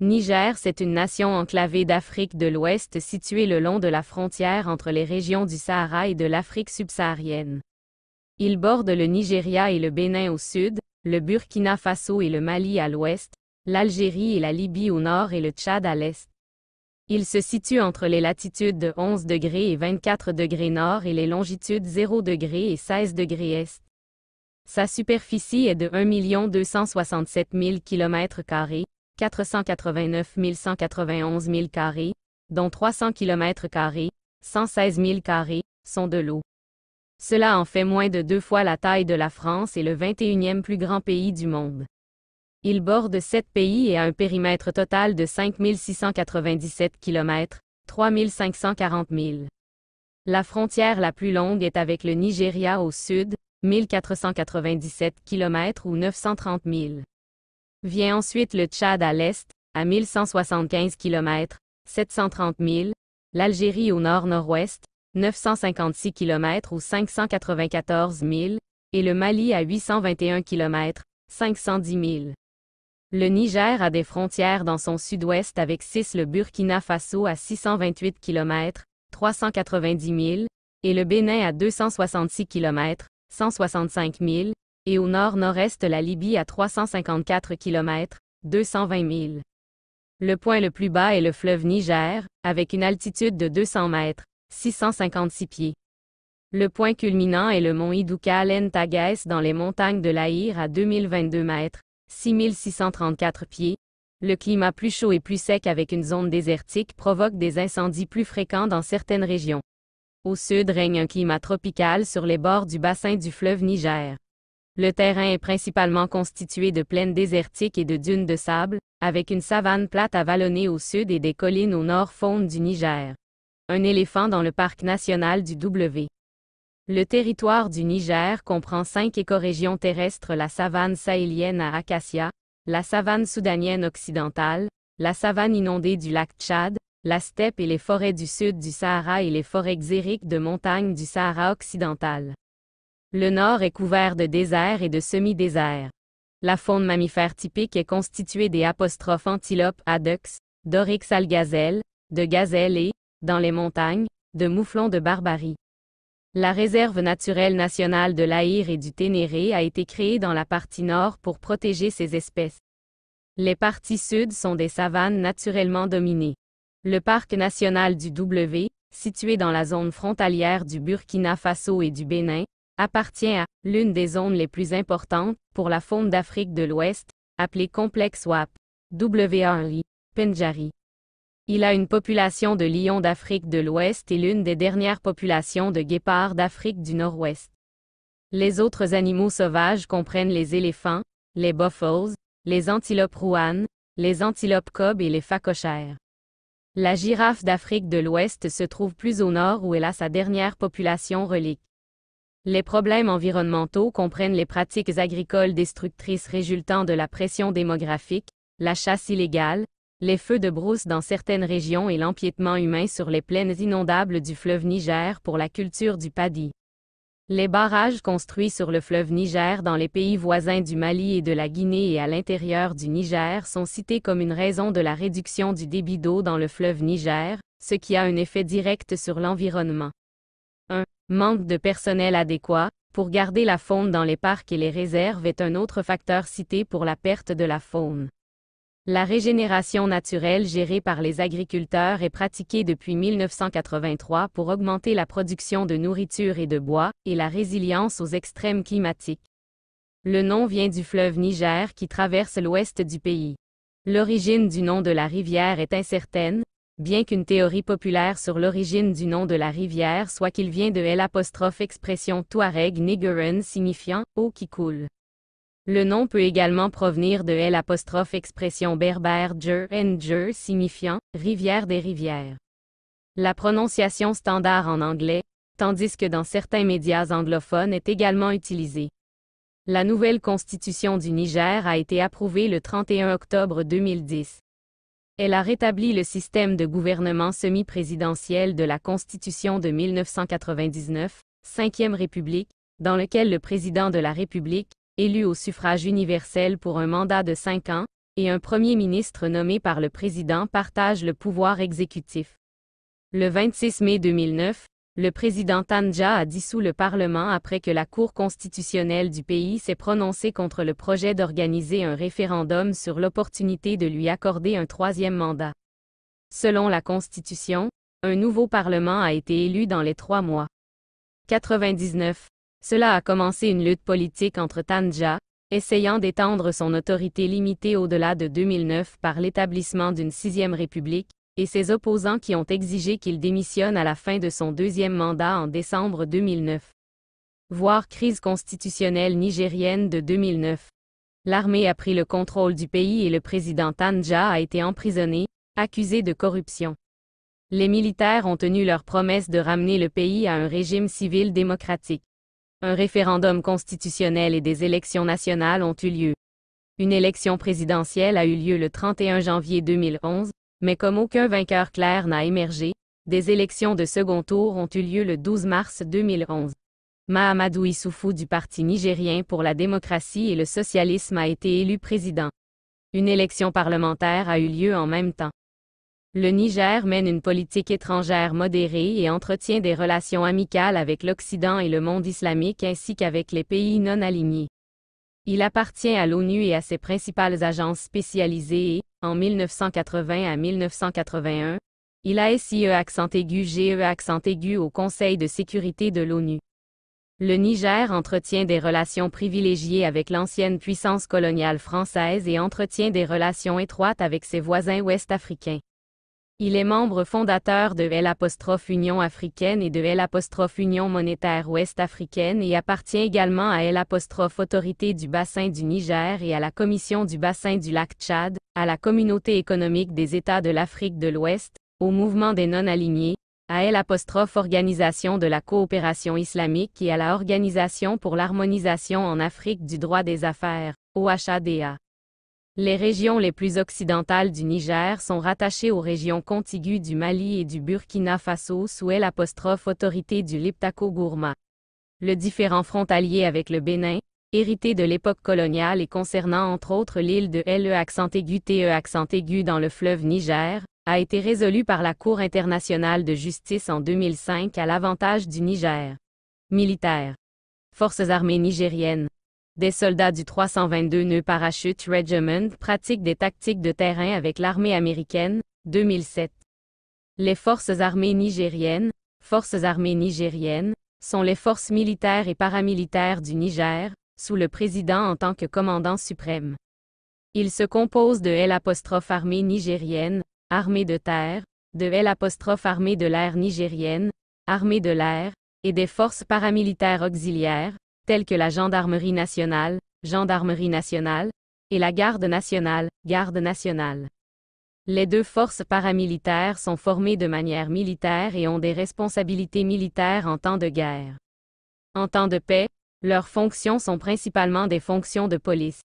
Niger, c'est une nation enclavée d'Afrique de l'Ouest située le long de la frontière entre les régions du Sahara et de l'Afrique subsaharienne. Il borde le Nigeria et le Bénin au sud, le Burkina Faso et le Mali à l'ouest, l'Algérie et la Libye au nord et le Tchad à l'est. Il se situe entre les latitudes de 11 degrés et 24 degrés nord et les longitudes 0 degrés et 16 degrés est. Sa superficie est de 1 267 000 km 489 191 000 carrés, dont 300 km carrés, 116 000 carrés, sont de l'eau. Cela en fait moins de deux fois la taille de la France et le 21e plus grand pays du monde. Il borde sept pays et a un périmètre total de 5697 km, 3540 000. La frontière la plus longue est avec le Nigeria au sud, 1497 km ou 930 000. Vient ensuite le Tchad à l'est, à 1175 km, 730 000, l'Algérie au nord-nord-ouest, 956 km ou 594 000, et le Mali à 821 km, 510 000. Le Niger a des frontières dans son sud-ouest avec 6 le Burkina Faso à 628 km, 390 000, et le Bénin à 266 km, 165 000, et au nord-nord-est la Libye à 354 km, 220 000. Le point le plus bas est le fleuve Niger, avec une altitude de 200 mètres, 656 pieds. Le point culminant est le mont Idouka Tagaes dans les montagnes de l'Aïr à 2022 mètres, 6634 pieds. Le climat plus chaud et plus sec avec une zone désertique provoque des incendies plus fréquents dans certaines régions. Au sud règne un climat tropical sur les bords du bassin du fleuve Niger. Le terrain est principalement constitué de plaines désertiques et de dunes de sable, avec une savane plate à vallonner au sud et des collines au nord faune du Niger. Un éléphant dans le parc national du W. Le territoire du Niger comprend cinq écorégions terrestres la savane sahélienne à Acacia, la savane soudanienne occidentale, la savane inondée du lac Tchad, la steppe et les forêts du sud du Sahara et les forêts xériques de montagne du Sahara occidental. Le nord est couvert de déserts et de semi-déserts. La faune mammifère typique est constituée des apostrophes antilopes adux, d'oryx algazelle, de gazelles et, dans les montagnes, de mouflons de barbarie. La réserve naturelle nationale de l'Aïr et du Ténéré a été créée dans la partie nord pour protéger ces espèces. Les parties sud sont des savanes naturellement dominées. Le parc national du W, situé dans la zone frontalière du Burkina Faso et du Bénin, appartient à l'une des zones les plus importantes pour la faune d'Afrique de l'Ouest, appelée complexe WAP, WA1I, Penjari. Il a une population de lions d'Afrique de l'Ouest et l'une des dernières populations de guépards d'Afrique du Nord-Ouest. Les autres animaux sauvages comprennent les éléphants, les buffles, les antilopes rouanes, les antilopes cob et les phacochères. La girafe d'Afrique de l'Ouest se trouve plus au nord où elle a sa dernière population relique. Les problèmes environnementaux comprennent les pratiques agricoles destructrices résultant de la pression démographique, la chasse illégale, les feux de brousse dans certaines régions et l'empiétement humain sur les plaines inondables du fleuve Niger pour la culture du paddy. Les barrages construits sur le fleuve Niger dans les pays voisins du Mali et de la Guinée et à l'intérieur du Niger sont cités comme une raison de la réduction du débit d'eau dans le fleuve Niger, ce qui a un effet direct sur l'environnement. 1. Manque de personnel adéquat, pour garder la faune dans les parcs et les réserves est un autre facteur cité pour la perte de la faune. La régénération naturelle gérée par les agriculteurs est pratiquée depuis 1983 pour augmenter la production de nourriture et de bois, et la résilience aux extrêmes climatiques. Le nom vient du fleuve Niger qui traverse l'ouest du pays. L'origine du nom de la rivière est incertaine, bien qu'une théorie populaire sur l'origine du nom de la rivière soit qu'il vient de L' expression touareg nigeren signifiant eau qui coule. Le nom peut également provenir de L' expression berbère djer en signifiant rivière des rivières. La prononciation standard en anglais, tandis que dans certains médias anglophones est également utilisée. La nouvelle constitution du Niger a été approuvée le 31 octobre 2010. Elle a rétabli le système de gouvernement semi-présidentiel de la Constitution de 1999, 5 République, dans lequel le président de la République, élu au suffrage universel pour un mandat de 5 ans, et un premier ministre nommé par le président partagent le pouvoir exécutif. Le 26 mai 2009, le président Tanja a dissous le Parlement après que la Cour constitutionnelle du pays s'est prononcée contre le projet d'organiser un référendum sur l'opportunité de lui accorder un troisième mandat. Selon la Constitution, un nouveau Parlement a été élu dans les trois mois. 99. Cela a commencé une lutte politique entre Tanja, essayant d'étendre son autorité limitée au-delà de 2009 par l'établissement d'une sixième république, et ses opposants qui ont exigé qu'il démissionne à la fin de son deuxième mandat en décembre 2009. Voir crise constitutionnelle nigérienne de 2009. L'armée a pris le contrôle du pays et le président Tanja a été emprisonné, accusé de corruption. Les militaires ont tenu leur promesse de ramener le pays à un régime civil démocratique. Un référendum constitutionnel et des élections nationales ont eu lieu. Une élection présidentielle a eu lieu le 31 janvier 2011, mais comme aucun vainqueur clair n'a émergé, des élections de second tour ont eu lieu le 12 mars 2011. Mahamadou Issoufou du Parti nigérien pour la démocratie et le socialisme a été élu président. Une élection parlementaire a eu lieu en même temps. Le Niger mène une politique étrangère modérée et entretient des relations amicales avec l'Occident et le monde islamique ainsi qu'avec les pays non alignés. Il appartient à l'ONU et à ses principales agences spécialisées et, en 1980 à 1981, il a SIE accent aigu GE accent aigu au Conseil de sécurité de l'ONU. Le Niger entretient des relations privilégiées avec l'ancienne puissance coloniale française et entretient des relations étroites avec ses voisins ouest-africains. Il est membre fondateur de L' Union africaine et de L' Union monétaire ouest-africaine et appartient également à L' Autorité du bassin du Niger et à la Commission du bassin du lac Tchad, à la Communauté économique des États de l'Afrique de l'Ouest, au mouvement des non-alignés, à L' Organisation de la coopération islamique et à l'Organisation Organisation pour l'harmonisation en Afrique du droit des affaires, OHADA. Les régions les plus occidentales du Niger sont rattachées aux régions contiguës du Mali et du Burkina Faso sous l'apostrophe autorité du Liptako Gourma. Le différent frontalier avec le Bénin, hérité de l'époque coloniale et concernant entre autres l'île de LE accent aigu TE accent aigu dans le fleuve Niger, a été résolu par la Cour internationale de justice en 2005 à l'avantage du Niger. Militaire. Forces armées nigériennes des soldats du 322e Parachute Regiment pratiquent des tactiques de terrain avec l'armée américaine, 2007. Les forces armées nigériennes, forces armées nigériennes, sont les forces militaires et paramilitaires du Niger, sous le président en tant que commandant suprême. Il se compose de l'armée armée nigérienne, armée de terre, de l'armée de l'air nigérienne, armée de l'air, et des forces paramilitaires auxiliaires, telles que la Gendarmerie nationale, Gendarmerie nationale, et la Garde nationale, Garde nationale. Les deux forces paramilitaires sont formées de manière militaire et ont des responsabilités militaires en temps de guerre. En temps de paix, leurs fonctions sont principalement des fonctions de police.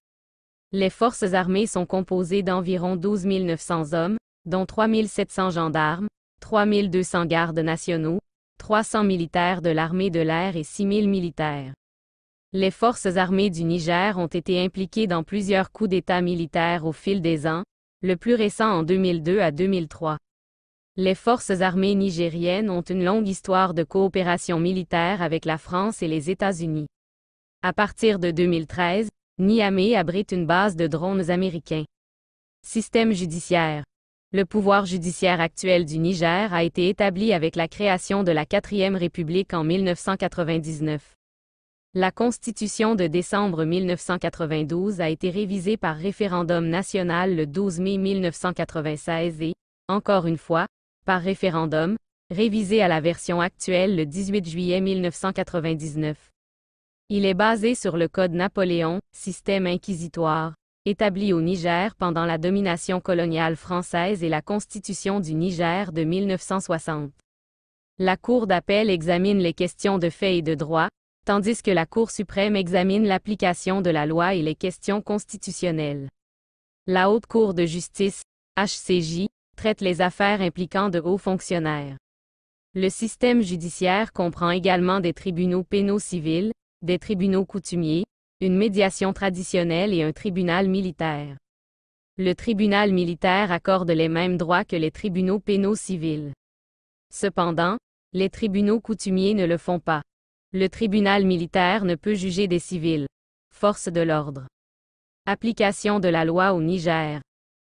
Les forces armées sont composées d'environ 12 900 hommes, dont 3 700 gendarmes, 3 200 gardes nationaux, 300 militaires de l'armée de l'air et 6 000 militaires. Les forces armées du Niger ont été impliquées dans plusieurs coups d'État militaires au fil des ans, le plus récent en 2002 à 2003. Les forces armées nigériennes ont une longue histoire de coopération militaire avec la France et les États-Unis. À partir de 2013, Niamey abrite une base de drones américains. Système judiciaire. Le pouvoir judiciaire actuel du Niger a été établi avec la création de la Quatrième République en 1999. La Constitution de décembre 1992 a été révisée par référendum national le 12 mai 1996 et, encore une fois, par référendum, révisée à la version actuelle le 18 juillet 1999. Il est basé sur le Code Napoléon, système inquisitoire, établi au Niger pendant la domination coloniale française et la Constitution du Niger de 1960. La Cour d'appel examine les questions de fait et de droit, tandis que la Cour suprême examine l'application de la loi et les questions constitutionnelles. La Haute Cour de justice, HCJ, traite les affaires impliquant de hauts fonctionnaires. Le système judiciaire comprend également des tribunaux pénaux civils, des tribunaux coutumiers, une médiation traditionnelle et un tribunal militaire. Le tribunal militaire accorde les mêmes droits que les tribunaux pénaux civils. Cependant, les tribunaux coutumiers ne le font pas. Le tribunal militaire ne peut juger des civils. Force de l'ordre. Application de la loi au Niger.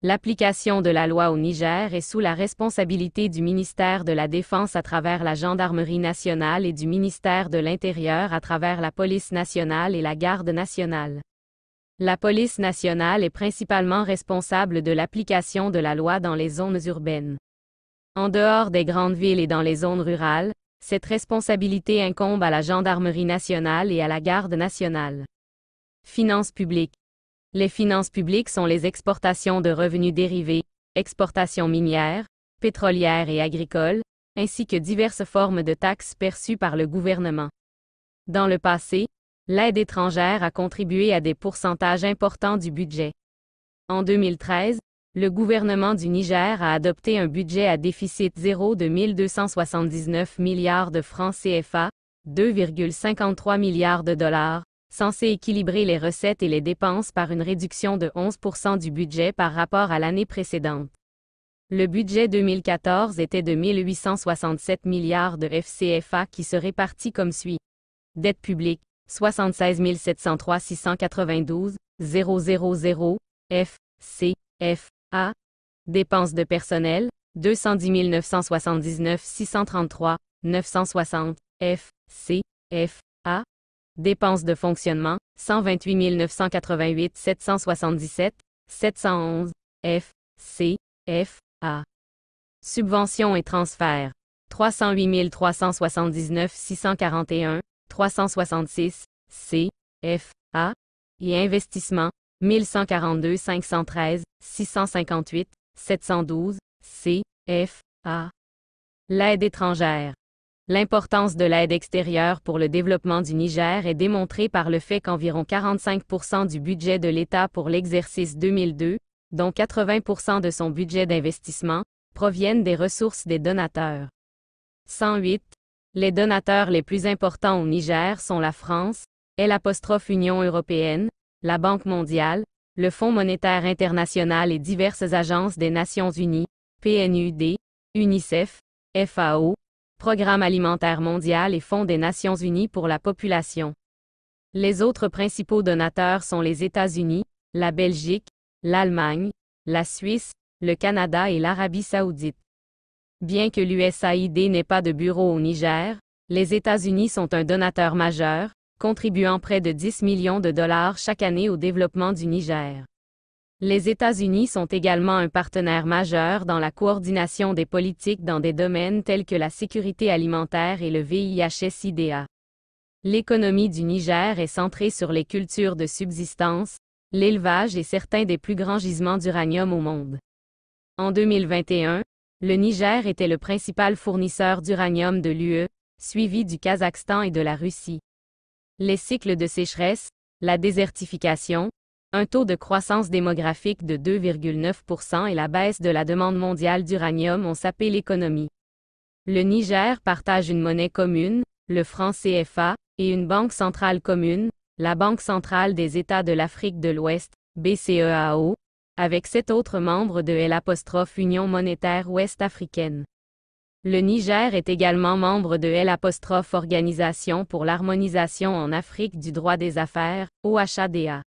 L'application de la loi au Niger est sous la responsabilité du ministère de la Défense à travers la Gendarmerie nationale et du ministère de l'Intérieur à travers la Police nationale et la Garde nationale. La Police nationale est principalement responsable de l'application de la loi dans les zones urbaines. En dehors des grandes villes et dans les zones rurales, cette responsabilité incombe à la Gendarmerie nationale et à la Garde nationale. Finances publiques. Les finances publiques sont les exportations de revenus dérivés, exportations minières, pétrolières et agricoles, ainsi que diverses formes de taxes perçues par le gouvernement. Dans le passé, l'aide étrangère a contribué à des pourcentages importants du budget. En 2013, le gouvernement du Niger a adopté un budget à déficit zéro de 1279 milliards de francs CFA, 2,53 milliards de dollars, censé équilibrer les recettes et les dépenses par une réduction de 11 du budget par rapport à l'année précédente. Le budget 2014 était de 1867 milliards de FCFA qui se répartit comme suit. Dette publique, 76 703 692, 000, F, a. Dépenses de personnel, 210 979 633, 960, F, C, Dépenses de fonctionnement, 128 988 777, 711, F, C, F, Subventions et transferts, 308 379 641, 366, C, F, Et investissement, 1142 513 658 712 C, F, A. L'aide étrangère. L'importance de l'aide extérieure pour le développement du Niger est démontrée par le fait qu'environ 45 du budget de l'État pour l'exercice 2002, dont 80 de son budget d'investissement, proviennent des ressources des donateurs. 108. Les donateurs les plus importants au Niger sont la France, et L'Union européenne, la Banque mondiale, le Fonds monétaire international et diverses agences des Nations unies, PNUD, UNICEF, FAO, Programme alimentaire mondial et Fonds des Nations unies pour la population. Les autres principaux donateurs sont les États-Unis, la Belgique, l'Allemagne, la Suisse, le Canada et l'Arabie saoudite. Bien que l'USAID n'ait pas de bureau au Niger, les États-Unis sont un donateur majeur, contribuant près de 10 millions de dollars chaque année au développement du Niger. Les États-Unis sont également un partenaire majeur dans la coordination des politiques dans des domaines tels que la sécurité alimentaire et le VIHSIDA. L'économie du Niger est centrée sur les cultures de subsistance, l'élevage et certains des plus grands gisements d'uranium au monde. En 2021, le Niger était le principal fournisseur d'uranium de l'UE, suivi du Kazakhstan et de la Russie les cycles de sécheresse, la désertification, un taux de croissance démographique de 2,9 et la baisse de la demande mondiale d'uranium ont sapé l'économie. Le Niger partage une monnaie commune, le franc CFA, et une banque centrale commune, la Banque centrale des États de l'Afrique de l'Ouest, BCEAO, avec sept autres membres de l'Union monétaire ouest-africaine. Le Niger est également membre de l'Organisation pour l'harmonisation en Afrique du droit des affaires, OHADA.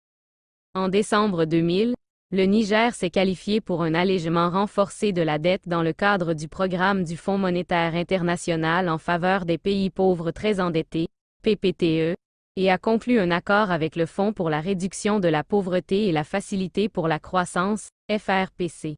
En décembre 2000, le Niger s'est qualifié pour un allègement renforcé de la dette dans le cadre du programme du Fonds monétaire international en faveur des pays pauvres très endettés, PPTE, et a conclu un accord avec le Fonds pour la réduction de la pauvreté et la facilité pour la croissance, FRPC.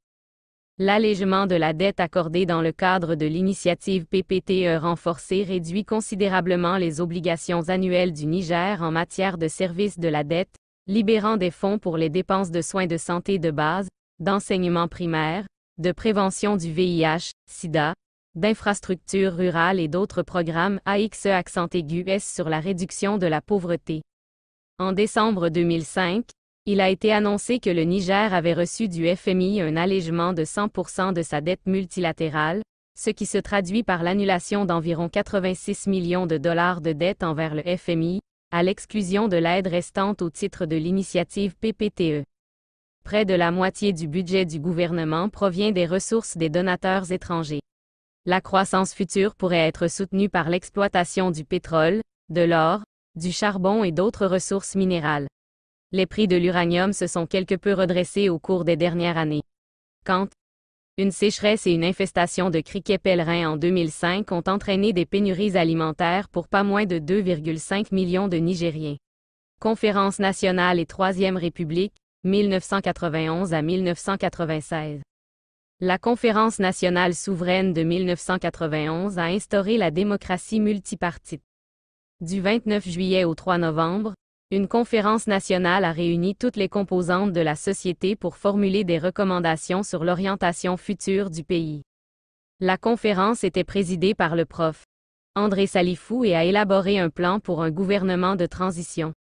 L'allègement de la dette accordée dans le cadre de l'initiative PPTE renforcée réduit considérablement les obligations annuelles du Niger en matière de service de la dette, libérant des fonds pour les dépenses de soins de santé de base, d'enseignement primaire, de prévention du VIH, SIDA, d'infrastructures rurales et d'autres programmes AXE accent aigu sur la réduction de la pauvreté. En décembre 2005, il a été annoncé que le Niger avait reçu du FMI un allègement de 100% de sa dette multilatérale, ce qui se traduit par l'annulation d'environ 86 millions de dollars de dette envers le FMI, à l'exclusion de l'aide restante au titre de l'initiative PPTE. Près de la moitié du budget du gouvernement provient des ressources des donateurs étrangers. La croissance future pourrait être soutenue par l'exploitation du pétrole, de l'or, du charbon et d'autres ressources minérales les prix de l'uranium se sont quelque peu redressés au cours des dernières années. Quand une sécheresse et une infestation de criquets pèlerins en 2005 ont entraîné des pénuries alimentaires pour pas moins de 2,5 millions de Nigériens. Conférence nationale et Troisième République, 1991 à 1996. La Conférence nationale souveraine de 1991 a instauré la démocratie multipartite. Du 29 juillet au 3 novembre, une conférence nationale a réuni toutes les composantes de la société pour formuler des recommandations sur l'orientation future du pays. La conférence était présidée par le prof. André Salifou et a élaboré un plan pour un gouvernement de transition.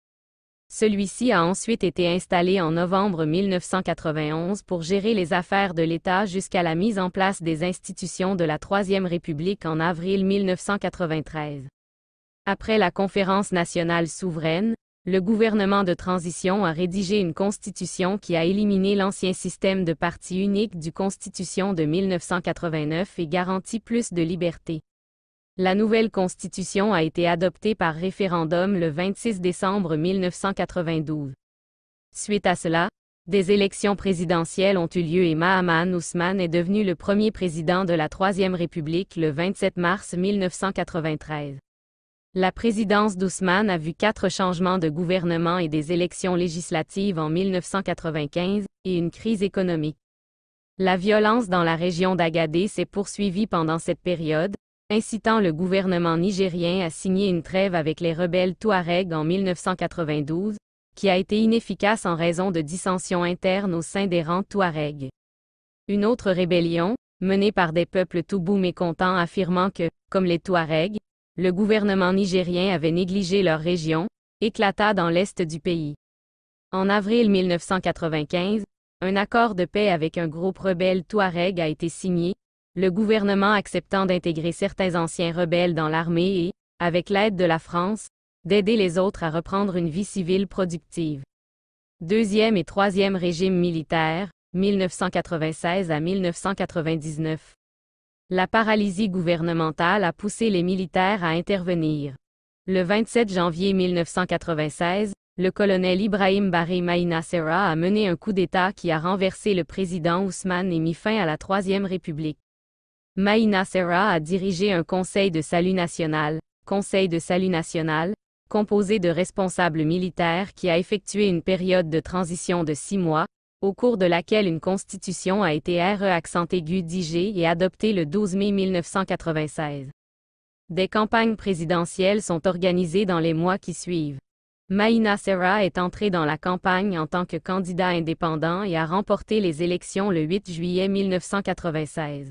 Celui-ci a ensuite été installé en novembre 1991 pour gérer les affaires de l'État jusqu'à la mise en place des institutions de la Troisième République en avril 1993. Après la Conférence nationale souveraine, le gouvernement de transition a rédigé une constitution qui a éliminé l'ancien système de parti unique du Constitution de 1989 et garantit plus de liberté. La nouvelle constitution a été adoptée par référendum le 26 décembre 1992. Suite à cela, des élections présidentielles ont eu lieu et Mahaman Ousmane est devenu le premier président de la Troisième République le 27 mars 1993. La présidence d'Ousmane a vu quatre changements de gouvernement et des élections législatives en 1995, et une crise économique. La violence dans la région d'Agadé s'est poursuivie pendant cette période, incitant le gouvernement nigérien à signer une trêve avec les rebelles Touareg en 1992, qui a été inefficace en raison de dissensions internes au sein des rangs Touareg. Une autre rébellion, menée par des peuples Toubou mécontents affirmant que, comme les Touaregs, le gouvernement nigérien avait négligé leur région, éclata dans l'est du pays. En avril 1995, un accord de paix avec un groupe rebelle Touareg a été signé, le gouvernement acceptant d'intégrer certains anciens rebelles dans l'armée et, avec l'aide de la France, d'aider les autres à reprendre une vie civile productive. Deuxième et troisième régime militaire, 1996 à 1999. La paralysie gouvernementale a poussé les militaires à intervenir. Le 27 janvier 1996, le colonel Ibrahim Baré Maïna Serra a mené un coup d'État qui a renversé le président Ousmane et mis fin à la Troisième République. Maïna Serra a dirigé un Conseil de salut national, Conseil de salut national, composé de responsables militaires qui a effectué une période de transition de six mois, au cours de laquelle une constitution a été RE accent aigu et adoptée le 12 mai 1996. Des campagnes présidentielles sont organisées dans les mois qui suivent. Maïna Serra est entrée dans la campagne en tant que candidat indépendant et a remporté les élections le 8 juillet 1996.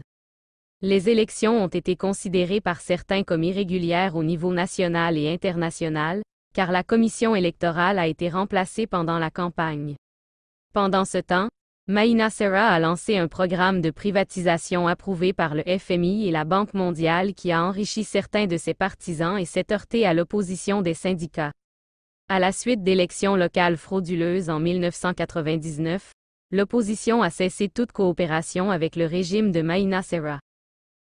Les élections ont été considérées par certains comme irrégulières au niveau national et international, car la commission électorale a été remplacée pendant la campagne. Pendant ce temps, Maïna a lancé un programme de privatisation approuvé par le FMI et la Banque mondiale qui a enrichi certains de ses partisans et s'est heurté à l'opposition des syndicats. À la suite d'élections locales frauduleuses en 1999, l'opposition a cessé toute coopération avec le régime de Maïna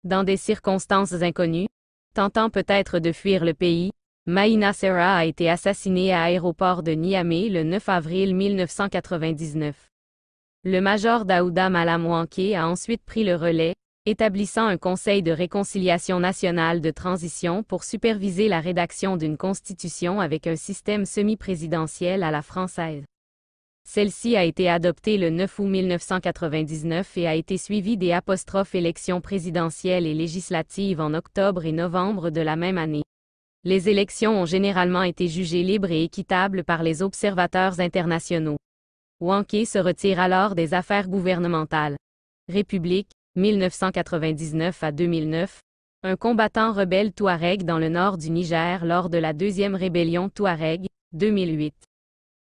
Dans des circonstances inconnues, tentant peut-être de fuir le pays, Maïna Serra a été assassinée à l'aéroport de Niamey le 9 avril 1999. Le major Daouda Malamouanké a ensuite pris le relais, établissant un conseil de réconciliation nationale de transition pour superviser la rédaction d'une constitution avec un système semi-présidentiel à la française. Celle-ci a été adoptée le 9 août 1999 et a été suivie des apostrophes élections présidentielles et législatives en octobre et novembre de la même année. Les élections ont généralement été jugées libres et équitables par les observateurs internationaux. Wanké se retire alors des affaires gouvernementales. République, 1999 à 2009, un combattant rebelle Touareg dans le nord du Niger lors de la deuxième rébellion Touareg, 2008.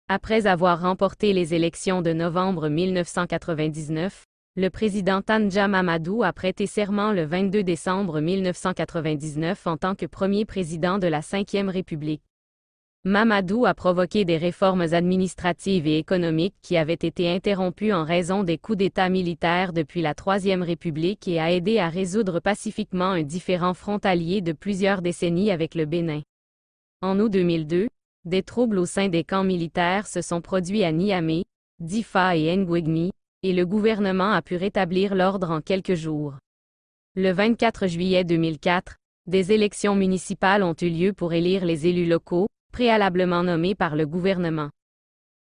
Après avoir remporté les élections de novembre 1999, le président Tanja Mamadou a prêté serment le 22 décembre 1999 en tant que premier président de la 5e République. Mamadou a provoqué des réformes administratives et économiques qui avaient été interrompues en raison des coups d'État militaires depuis la Troisième République et a aidé à résoudre pacifiquement un différent frontalier de plusieurs décennies avec le Bénin. En août 2002, des troubles au sein des camps militaires se sont produits à Niamey, Difa et Ngwegmi et le gouvernement a pu rétablir l'ordre en quelques jours. Le 24 juillet 2004, des élections municipales ont eu lieu pour élire les élus locaux, préalablement nommés par le gouvernement.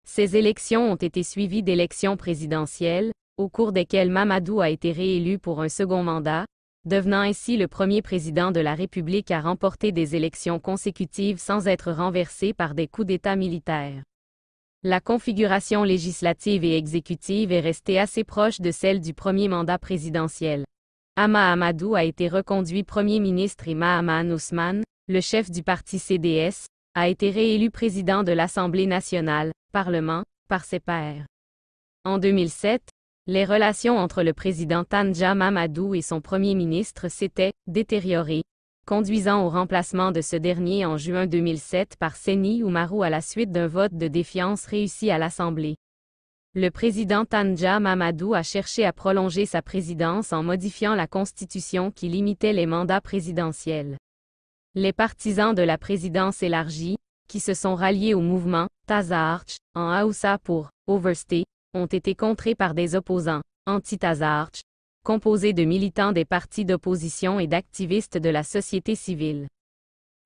Ces élections ont été suivies d'élections présidentielles, au cours desquelles Mamadou a été réélu pour un second mandat, devenant ainsi le premier président de la République à remporter des élections consécutives sans être renversé par des coups d'État militaires. La configuration législative et exécutive est restée assez proche de celle du premier mandat présidentiel. Ama Amadou a été reconduit Premier ministre et Mahaman Ousmane, le chef du parti CDS, a été réélu président de l'Assemblée nationale, Parlement, par ses pairs. En 2007, les relations entre le président Tanja Mamadou et son premier ministre s'étaient détériorées, conduisant au remplacement de ce dernier en juin 2007 par Seni Oumarou à la suite d'un vote de défiance réussi à l'Assemblée. Le président Tanja Mamadou a cherché à prolonger sa présidence en modifiant la constitution qui limitait les mandats présidentiels. Les partisans de la présidence élargie, qui se sont ralliés au mouvement Tazarch en Haoussa pour Overstay, ont été contrés par des opposants anti-Tazarch composé de militants des partis d'opposition et d'activistes de la société civile.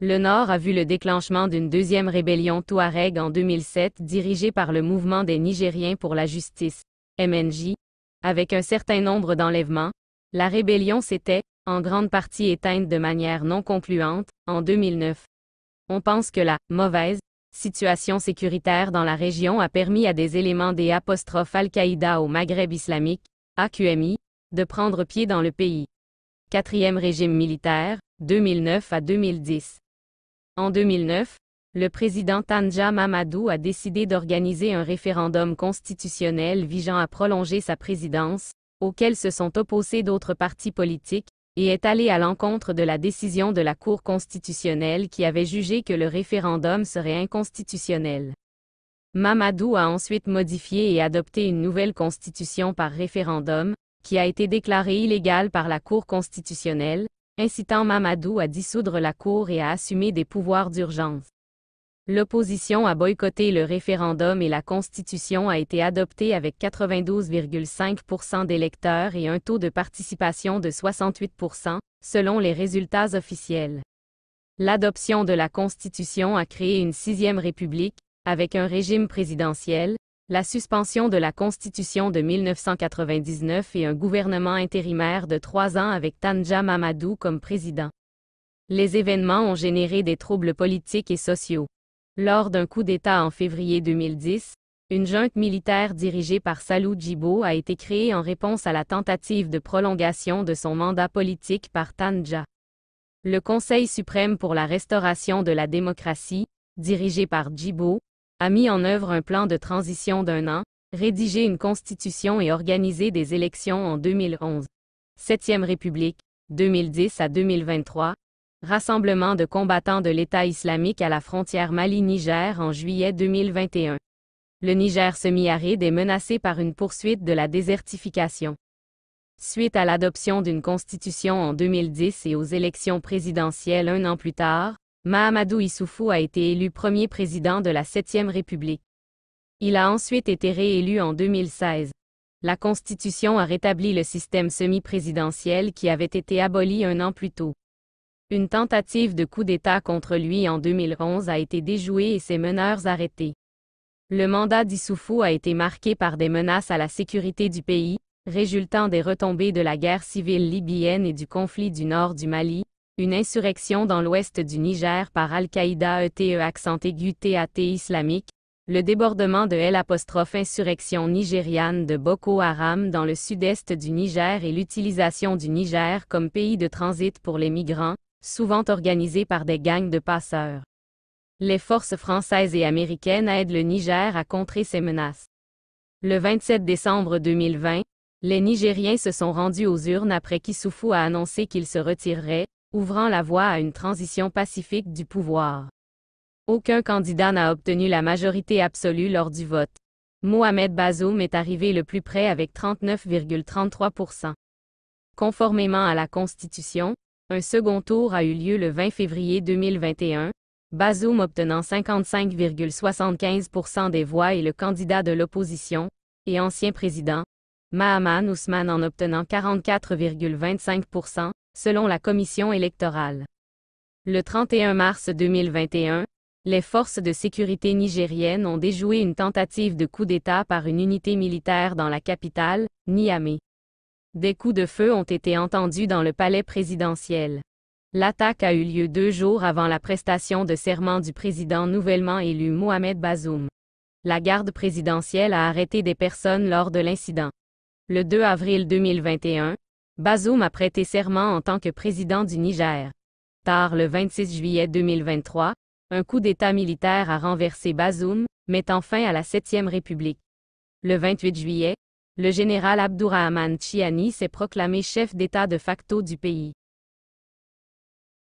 Le Nord a vu le déclenchement d'une deuxième rébellion Touareg en 2007 dirigée par le Mouvement des Nigériens pour la justice, MNJ, avec un certain nombre d'enlèvements. La rébellion s'était, en grande partie éteinte de manière non concluante, en 2009. On pense que la mauvaise situation sécuritaire dans la région a permis à des éléments des apostrophes Al-Qaïda au Maghreb islamique, AQMI, de prendre pied dans le pays. Quatrième régime militaire, 2009 à 2010. En 2009, le président Tanja Mamadou a décidé d'organiser un référendum constitutionnel visant à prolonger sa présidence, auquel se sont opposés d'autres partis politiques, et est allé à l'encontre de la décision de la Cour constitutionnelle qui avait jugé que le référendum serait inconstitutionnel. Mamadou a ensuite modifié et adopté une nouvelle constitution par référendum, qui a été déclaré illégale par la Cour constitutionnelle, incitant Mamadou à dissoudre la Cour et à assumer des pouvoirs d'urgence. L'opposition a boycotté le référendum et la Constitution a été adoptée avec 92,5 d'électeurs et un taux de participation de 68 selon les résultats officiels. L'adoption de la Constitution a créé une sixième République, avec un régime présidentiel, la suspension de la Constitution de 1999 et un gouvernement intérimaire de trois ans avec Tanja Mamadou comme président. Les événements ont généré des troubles politiques et sociaux. Lors d'un coup d'État en février 2010, une junte militaire dirigée par Salou Djibo a été créée en réponse à la tentative de prolongation de son mandat politique par Tanja. Le Conseil suprême pour la restauration de la démocratie, dirigé par Djibo, a mis en œuvre un plan de transition d'un an, rédigé une constitution et organisé des élections en 2011. 7e République, 2010 à 2023, Rassemblement de combattants de l'État islamique à la frontière Mali-Niger en juillet 2021. Le Niger semi-aride est menacé par une poursuite de la désertification. Suite à l'adoption d'une constitution en 2010 et aux élections présidentielles un an plus tard, Mahamadou Issoufou a été élu premier président de la 7e République. Il a ensuite été réélu en 2016. La Constitution a rétabli le système semi-présidentiel qui avait été aboli un an plus tôt. Une tentative de coup d'État contre lui en 2011 a été déjouée et ses meneurs arrêtés. Le mandat d'Issoufou a été marqué par des menaces à la sécurité du pays, résultant des retombées de la guerre civile libyenne et du conflit du nord du Mali, une insurrection dans l'ouest du Niger par Al-Qaïda ETE e, accent aigu TAT islamique, le débordement de l'insurrection nigériane de Boko Haram dans le sud-est du Niger et l'utilisation du Niger comme pays de transit pour les migrants, souvent organisés par des gangs de passeurs. Les forces françaises et américaines aident le Niger à contrer ces menaces. Le 27 décembre 2020, les Nigériens se sont rendus aux urnes après qu'Issoufou a annoncé qu'il se retirerait, ouvrant la voie à une transition pacifique du pouvoir. Aucun candidat n'a obtenu la majorité absolue lors du vote. Mohamed Bazoum est arrivé le plus près avec 39,33 Conformément à la Constitution, un second tour a eu lieu le 20 février 2021, Bazoum obtenant 55,75 des voix et le candidat de l'opposition, et ancien président, Mahaman Ousmane en obtenant 44,25 selon la Commission électorale. Le 31 mars 2021, les forces de sécurité nigériennes ont déjoué une tentative de coup d'État par une unité militaire dans la capitale, Niamey. Des coups de feu ont été entendus dans le palais présidentiel. L'attaque a eu lieu deux jours avant la prestation de serment du président nouvellement élu Mohamed Bazoum. La garde présidentielle a arrêté des personnes lors de l'incident. Le 2 avril 2021, Bazoum a prêté serment en tant que président du Niger. Tard le 26 juillet 2023, un coup d'État militaire a renversé Bazoum, mettant fin à la 7e République. Le 28 juillet, le général Abdourahman Chiani s'est proclamé chef d'État de facto du pays.